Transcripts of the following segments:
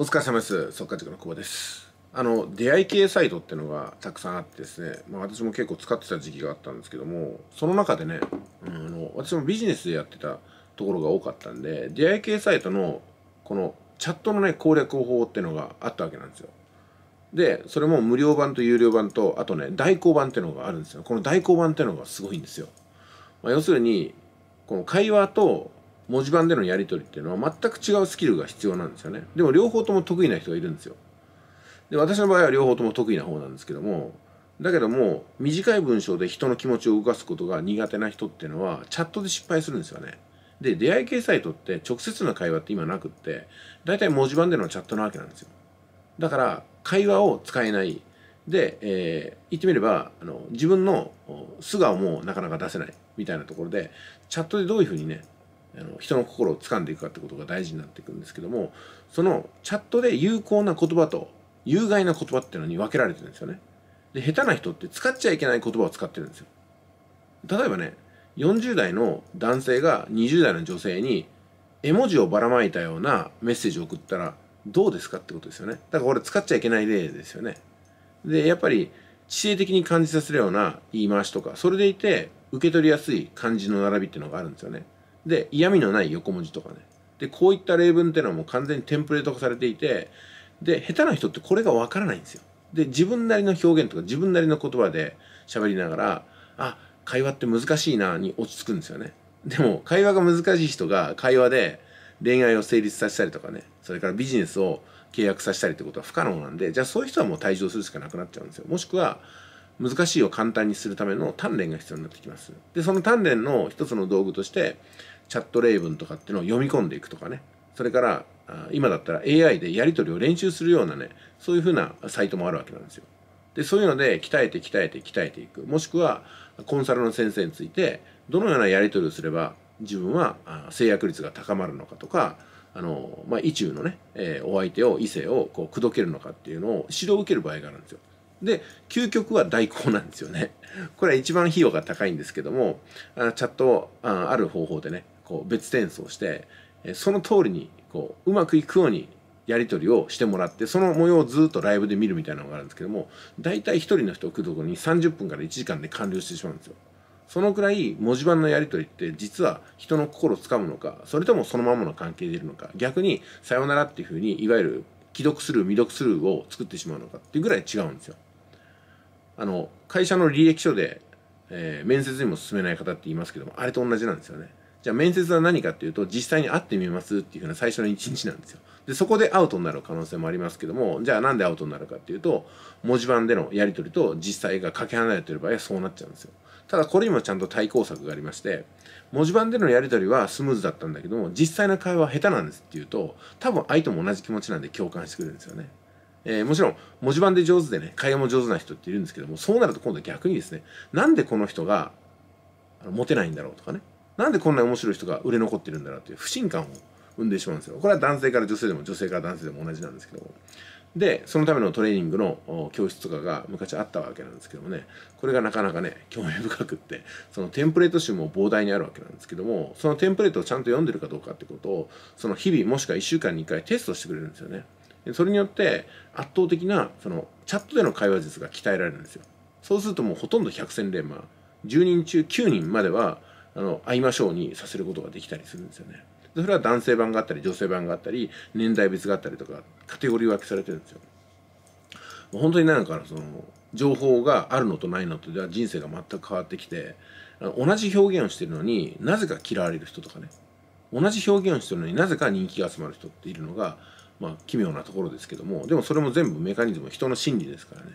お疲れ様です。速稼塾の久保です。あの、出会い系サイトっていうのがたくさんあってですね、まあ私も結構使ってた時期があったんですけども、その中でね、うん、あの私もビジネスでやってたところが多かったんで、出会い系サイトのこのチャットのね、攻略法っていうのがあったわけなんですよ。で、それも無料版と有料版と、あとね、代行版っていうのがあるんですよ。この代行版っていうのがすごいんですよ。まあ、要するに、この会話と文字盤でのやり取りっていうのは全く違うスキルが必要なんですよねでも両方とも得意な人がいるんですよで私の場合は両方とも得意な方なんですけどもだけども短い文章で人の気持ちを動かすことが苦手な人っていうのはチャットで失敗するんですよねで出会い系サイトって直接の会話って今なくって大体文字盤でのチャットなわけなんですよだから会話を使えないで、えー、言ってみればあの自分の素顔もなかなか出せないみたいなところでチャットでどういうふうにねあの人の心を掴んでいくかってことが大事になっていくんですけどもそのチャットで有効な言葉と有害な言葉っていうのに分けられてるんですよねで下手な人って使っちゃいけない言葉を使ってるんですよ例えばね40代の男性が20代の女性に絵文字をばらまいたようなメッセージを送ったらどうですかってことですよねだからこれ使っちゃいけない例ですよねでやっぱり知性的に感じさせるような言い回しとかそれでいて受け取りやすい漢字の並びっていうのがあるんですよねで、嫌味のない横文字とかね。で、こういった例文っていうのはもう完全にテンプレート化されていて、で、下手な人ってこれがわからないんですよ。で、自分なりの表現とか自分なりの言葉で喋りながら、あ、会話って難しいなに落ち着くんですよね。でも、会話が難しい人が会話で恋愛を成立させたりとかね、それからビジネスを契約させたりってことは不可能なんで、じゃあそういう人はもう退場するしかなくなっちゃうんですよ。もしくは、難しいを簡単にするための鍛錬が必要になってきます。で、その鍛錬の一つの道具として、チャット例文とかっていうのを読み込んでいくとかね。それから、今だったら AI でやり取りを練習するようなね、そういうふうなサイトもあるわけなんですよ。で、そういうので、鍛えて鍛えて鍛えていく。もしくは、コンサルの先生について、どのようなやり取りをすれば、自分は制約率が高まるのかとか、あの、まあ、意中のね、えー、お相手を、異性を、こう、口説けるのかっていうのを指導を受ける場合があるんですよ。で、究極は代行なんですよね。これは一番費用が高いんですけども、あチャットあある方法でね、こう別転送して、その通りにこううまくいくようにやり取りをしてもらってその模様をずっとライブで見るみたいなのがあるんですけども大体一人の人を来るところに30分から1時間で完了してしまうんですよそのくらい文字盤のやり取りって実は人の心をつかむのかそれともそのままの関係でいるのか逆にさよならっていうふうにいわゆる既読スルー未読スルーを作ってしまうのかっていうぐらい違うんですよあの会社の履歴書で、えー、面接にも進めない方って言いますけどもあれと同じなんですよねじゃあ面接は何かっていうと実際に会ってみますっていうふうな最初の1日なんですよでそこでアウトになる可能性もありますけどもじゃあなんでアウトになるかっていうと文字盤でのやり取りと実際がかけ離れてる場合はそうなっちゃうんですよただこれにもちゃんと対抗策がありまして文字盤でのやり取りはスムーズだったんだけども実際の会話は下手なんですっていうと多分相手も同じ気持ちなんで共感してくれるんですよねえー、もちろん文字盤で上手でね会話も上手な人っているんですけどもそうなると今度は逆にですねなんでこの人がモテないんだろうとかねなんでこんな面白い人が売れ残ってるんだろうっていう不信感を生んでしまうんですよこれは男性から女性でも女性から男性でも同じなんですけどもでそのためのトレーニングの教室とかが昔あったわけなんですけどもねこれがなかなかね興味深くってそのテンプレート集も膨大にあるわけなんですけどもそのテンプレートをちゃんと読んでるかどうかってことをその日々もしくは1週間に1回テストしてくれるんですよね。それによって圧倒的なそのチャットでの会話術が鍛えられるんですよそうするともうほとんど百戦錬磨10人中9人まではあの会いましょうにさせることができたりするんですよねそれは男性版があったり女性版があったり年代別があったりとかカテゴリー分けされてるんですよ本当になんかその情報があるのとないのとでは人生が全く変わってきて同じ表現をしてるのになぜか嫌われる人とかね同じ表現をしてるのになぜか人気が集まる人っているのがまあ、奇妙なところですけどもでもそれも全部メカニズム人の心理ですからね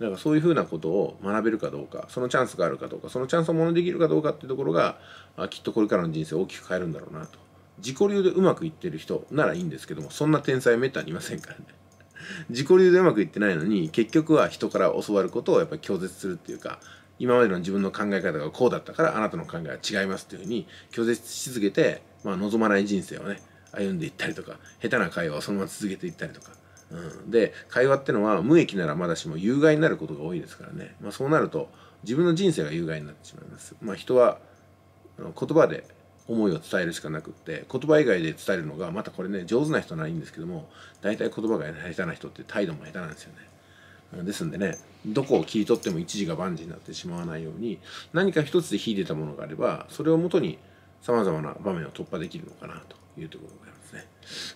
だからそういうふうなことを学べるかどうかそのチャンスがあるかどうかそのチャンスをものできるかどうかっていうところが、あ、きっとこれからの人生を大きく変えるんだろうなと自己流でうまくいってる人ならいいんですけどもそんな天才めったにいませんからね自己流でうまくいってないのに結局は人から教わることをやっぱり拒絶するっていうか今までの自分の考え方がこうだったからあなたの考えは違いますっていうふうに拒絶し続けて、まあ、望まない人生をね歩んでいったりとか下手な会話をそのまま続けていったりとか、うん、で会話ってのは無益ならまだしも有害になることが多いですからね、まあ、そうなると自分の人生が有害になってしまいます。まあ、人は言葉で思いを伝えるしかなくって言葉以外で伝えるのがまたこれね上手な人ならいいんですけども大体言葉が下手な人って態度も下手なんですよね。ですんでねどこを切り取っても一時が万事になってしまわないように何か一つで秀でたものがあればそれをもとにさまざまな場面を突破できるのかなというところがありますね。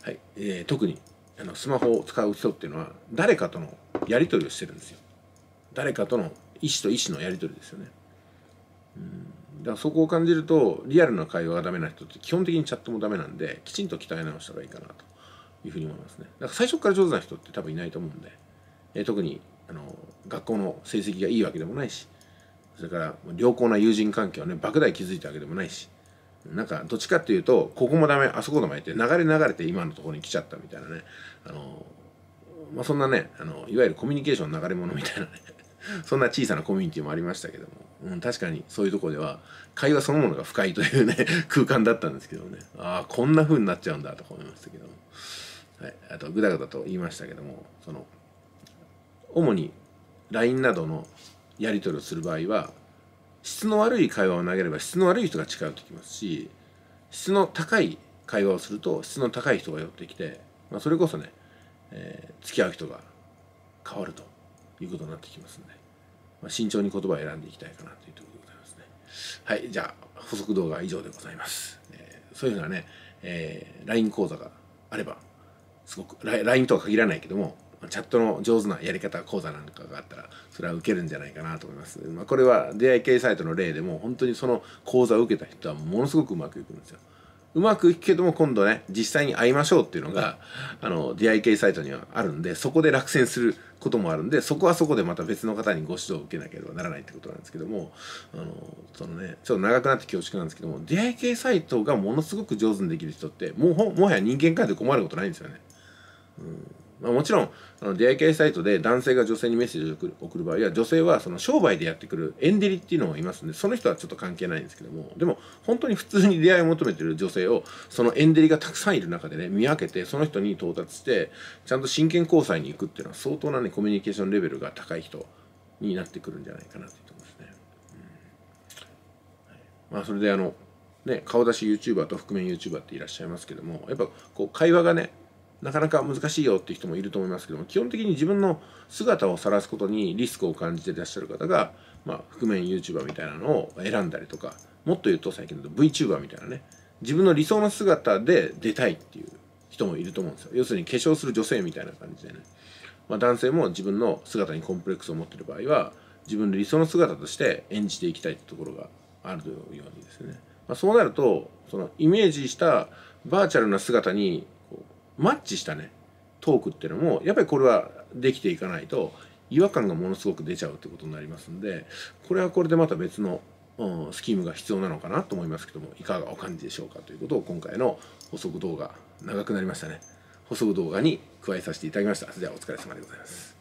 はいえー、特にあのスマホを使う人っていうのは誰かとのやり取りをしてるんですよ。誰かとの意思と意思のやり取りですよね。うんだからそこを感じるとリアルな会話がダメな人って基本的にチャットもダメなんできちんと鍛え直した方がいいかなというふうに思いますね。だから最初から上手な人って多分いないと思うんで、えー、特にあの学校の成績がいいわけでもないしそれから良好な友人関係をね莫大築いたわけでもないしなんかどっちかっていうとここもダメあそこもダメって流れ流れて今のところに来ちゃったみたいなねあの、まあ、そんなねあのいわゆるコミュニケーションの流れ物みたいなね そんな小さなコミュニティもありましたけども、うん、確かにそういうとこでは会話そのものが深いというね 空間だったんですけどねああこんな風になっちゃうんだとか思いましたけども、はい、あとぐだぐだと言いましたけどもその主に LINE などのやり取りをする場合は質の悪い会話を投げれば質の悪い人が近寄ってきますし質の高い会話をすると質の高い人が寄ってきて、まあ、それこそね、えー、付き合う人が変わるということになってきますんで、まあ、慎重に言葉を選んでいきたいかなというところでございますね。はい、じゃあ補足動画は以上でございます。えー、そういうふうなね、えー、LINE 講座があればすごく LINE とは限らないけどもチャットの上手なやり方講座なんかがあったらそれは受けるんじゃないかなと思います、まあ、これは出会い系サイトの例でも本当にその講座を受けた人はものすごくうまくいくんですようまくいくけども今度ね実際に会いましょうっていうのがあの出会い系サイトにはあるんでそこで落選することもあるんでそこはそこでまた別の方にご指導を受けなければならないってことなんですけどもあのそのねちょっと長くなって恐縮なんですけども出会い系サイトがものすごく上手にできる人ってもうもはや人間界で困ることないんですよね。うんまあ、もちろんあの出会い系サイトで男性が女性にメッセージを送る場合は女性はその商売でやってくるエンデリっていうのがいますんでその人はちょっと関係ないんですけどもでも本当に普通に出会いを求めてる女性をそのエンデリがたくさんいる中でね見分けてその人に到達してちゃんと真剣交際に行くっていうのは相当なねコミュニケーションレベルが高い人になってくるんじゃないかなといますね。うんまあ、それであのね、顔出し YouTuber と覆面 YouTuber っていらっしゃいますけどもやっぱこう会話がねなかなか難しいよっていう人もいると思いますけども基本的に自分の姿を晒すことにリスクを感じていらっしゃる方が、まあ、覆面 YouTuber みたいなのを選んだりとかもっと言うと最近だと VTuber みたいなね自分の理想の姿で出たいっていう人もいると思うんですよ要するに化粧する女性みたいな感じでね、まあ、男性も自分の姿にコンプレックスを持ってる場合は自分の理想の姿として演じていきたいってところがあるようにですね、まあ、そうなるとそのイメージしたバーチャルな姿にマッチしたねトークっていうのもやっぱりこれはできていかないと違和感がものすごく出ちゃうってことになりますんでこれはこれでまた別の、うん、スキームが必要なのかなと思いますけどもいかがお感じでしょうかということを今回の補足動画長くなりましたね補足動画に加えさせていただきましたそれではお疲れ様でございます